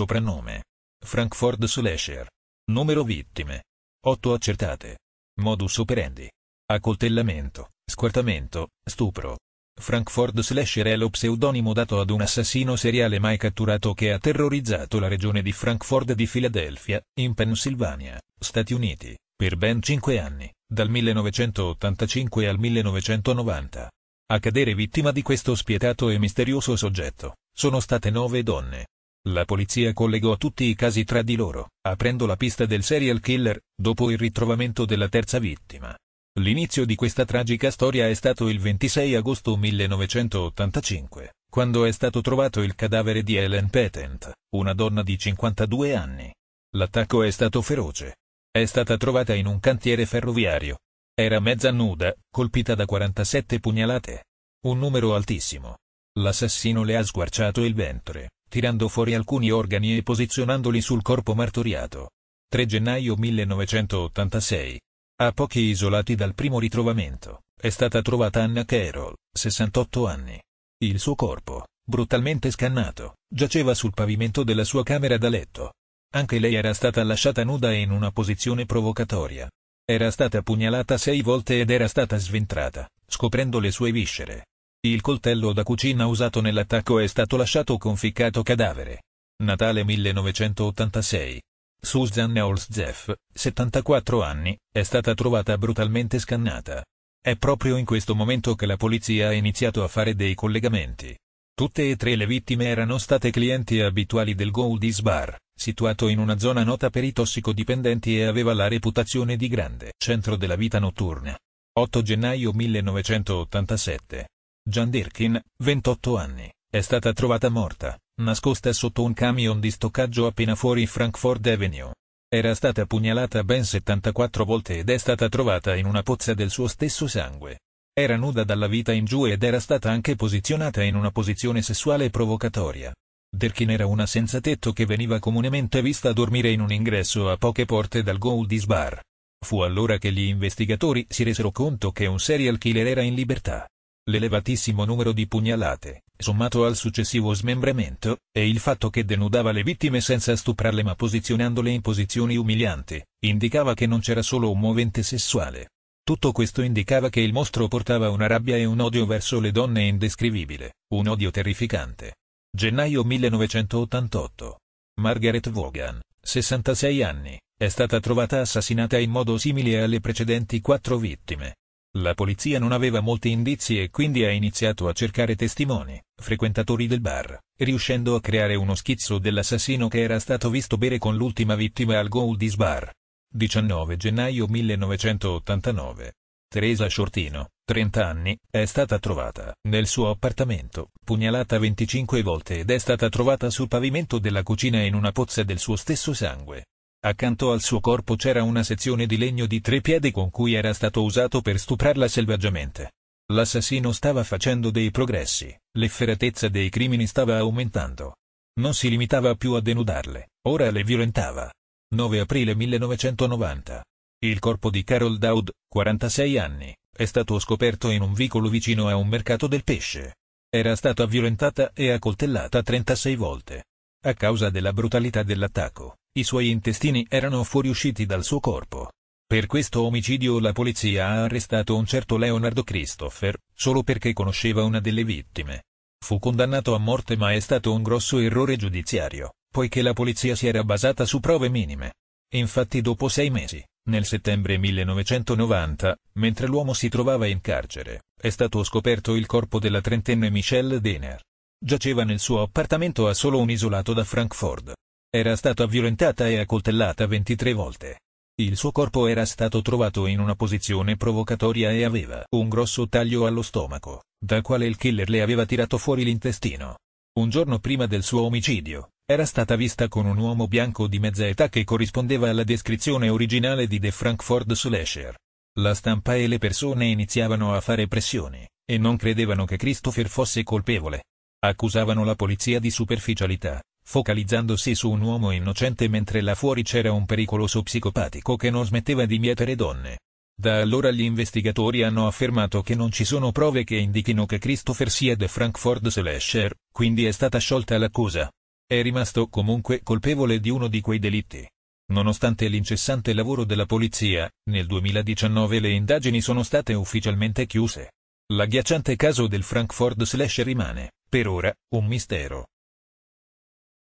Soprannome. Frankfurt Slasher. Numero vittime. 8 accertate. Modus operandi. Accoltellamento, squartamento, stupro. Frankfurt Slasher è lo pseudonimo dato ad un assassino seriale mai catturato che ha terrorizzato la regione di Frankfurt di Filadelfia, in Pennsylvania, Stati Uniti, per ben 5 anni, dal 1985 al 1990. A cadere vittima di questo spietato e misterioso soggetto, sono state 9 donne, la polizia collegò tutti i casi tra di loro, aprendo la pista del serial killer, dopo il ritrovamento della terza vittima. L'inizio di questa tragica storia è stato il 26 agosto 1985, quando è stato trovato il cadavere di Ellen Patent, una donna di 52 anni. L'attacco è stato feroce. È stata trovata in un cantiere ferroviario. Era mezza nuda, colpita da 47 pugnalate. Un numero altissimo. L'assassino le ha squarciato il ventre, tirando fuori alcuni organi e posizionandoli sul corpo martoriato. 3 gennaio 1986. A pochi isolati dal primo ritrovamento, è stata trovata Anna Carroll, 68 anni. Il suo corpo, brutalmente scannato, giaceva sul pavimento della sua camera da letto. Anche lei era stata lasciata nuda e in una posizione provocatoria. Era stata pugnalata sei volte ed era stata sventrata, scoprendo le sue viscere. Il coltello da cucina usato nell'attacco è stato lasciato conficcato cadavere. Natale 1986. Susanna Olszeff, 74 anni, è stata trovata brutalmente scannata. È proprio in questo momento che la polizia ha iniziato a fare dei collegamenti. Tutte e tre le vittime erano state clienti abituali del Goldies Bar, situato in una zona nota per i tossicodipendenti e aveva la reputazione di grande centro della vita notturna. 8 gennaio 1987. Jan Dirkin, 28 anni, è stata trovata morta, nascosta sotto un camion di stoccaggio appena fuori Frankfurt Avenue. Era stata pugnalata ben 74 volte ed è stata trovata in una pozza del suo stesso sangue. Era nuda dalla vita in giù ed era stata anche posizionata in una posizione sessuale provocatoria. Derkin era una senza tetto che veniva comunemente vista dormire in un ingresso a poche porte dal Goldies Bar. Fu allora che gli investigatori si resero conto che un serial killer era in libertà l'elevatissimo numero di pugnalate, sommato al successivo smembramento, e il fatto che denudava le vittime senza stuprarle ma posizionandole in posizioni umilianti, indicava che non c'era solo un movente sessuale. Tutto questo indicava che il mostro portava una rabbia e un odio verso le donne indescrivibile, un odio terrificante. Gennaio 1988. Margaret Vaughan, 66 anni, è stata trovata assassinata in modo simile alle precedenti quattro vittime. La polizia non aveva molti indizi e quindi ha iniziato a cercare testimoni, frequentatori del bar, riuscendo a creare uno schizzo dell'assassino che era stato visto bere con l'ultima vittima al Goldies Bar. 19 gennaio 1989. Teresa Shortino, 30 anni, è stata trovata nel suo appartamento, pugnalata 25 volte ed è stata trovata sul pavimento della cucina in una pozza del suo stesso sangue. Accanto al suo corpo c'era una sezione di legno di tre piedi con cui era stato usato per stuprarla selvaggiamente. L'assassino stava facendo dei progressi, l'efferatezza dei crimini stava aumentando. Non si limitava più a denudarle, ora le violentava. 9 aprile 1990. Il corpo di Carol Dowd, 46 anni, è stato scoperto in un vicolo vicino a un mercato del pesce. Era stata violentata e accoltellata 36 volte. A causa della brutalità dell'attacco, i suoi intestini erano fuoriusciti dal suo corpo. Per questo omicidio la polizia ha arrestato un certo Leonardo Christopher, solo perché conosceva una delle vittime. Fu condannato a morte ma è stato un grosso errore giudiziario, poiché la polizia si era basata su prove minime. Infatti dopo sei mesi, nel settembre 1990, mentre l'uomo si trovava in carcere, è stato scoperto il corpo della trentenne Michelle Denner. Giaceva nel suo appartamento a solo un isolato da Frankfurt. Era stata violentata e accoltellata 23 volte. Il suo corpo era stato trovato in una posizione provocatoria e aveva un grosso taglio allo stomaco, dal quale il killer le aveva tirato fuori l'intestino. Un giorno prima del suo omicidio, era stata vista con un uomo bianco di mezza età che corrispondeva alla descrizione originale di The Frankfurt Slasher. La stampa e le persone iniziavano a fare pressioni, e non credevano che Christopher fosse colpevole. Accusavano la polizia di superficialità, focalizzandosi su un uomo innocente mentre là fuori c'era un pericoloso psicopatico che non smetteva di mietere donne. Da allora gli investigatori hanno affermato che non ci sono prove che indichino che Christopher sia de Frankfurt Slasher, quindi è stata sciolta l'accusa. È rimasto comunque colpevole di uno di quei delitti. Nonostante l'incessante lavoro della polizia, nel 2019 le indagini sono state ufficialmente chiuse. L'agghiacciante caso del Frankfurt Slash rimane, per ora, un mistero.